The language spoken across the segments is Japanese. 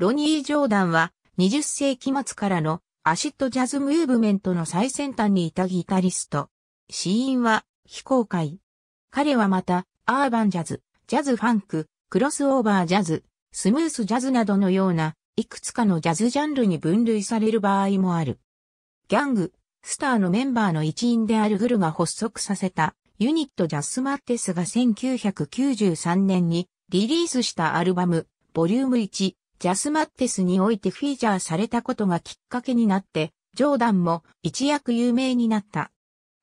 ロニー・ジョーダンは20世紀末からのアシッドジャズムーブメントの最先端にいたギタリスト。死因は非公開。彼はまたアーバンジャズ、ジャズファンク、クロスオーバージャズ、スムースジャズなどのようないくつかのジャズジャンルに分類される場合もある。ギャング、スターのメンバーの一員であるグルが発足させたユニットジャスマッテスが1993年にリリースしたアルバム、ボリューム1、ジャスマッテスにおいてフィーチャーされたことがきっかけになって、ジョーダンも一躍有名になった。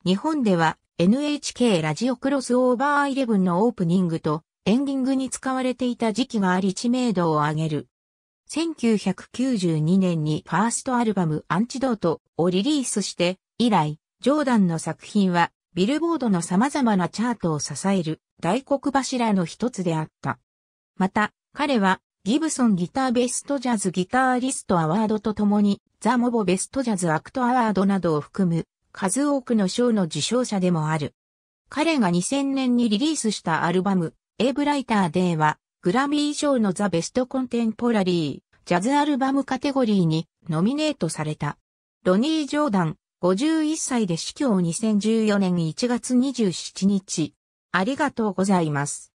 日本では NHK ラジオクロスオーバーイレブンのオープニングとエンディングに使われていた時期があり知名度を上げる。1992年にファーストアルバムアンチドートをリリースして以来、ジョーダンの作品はビルボードの様々なチャートを支える大黒柱の一つであった。また、彼はギブソンギターベストジャズギターリストアワードとともに、ザ・モボベストジャズアクトアワードなどを含む、数多くの賞の受賞者でもある。彼が2000年にリリースしたアルバム、エブライターデーは、グラミー賞のザ・ベストコンテンポラリー、ジャズアルバムカテゴリーにノミネートされた。ロニー・ジョーダン、51歳で死去2014年1月27日。ありがとうございます。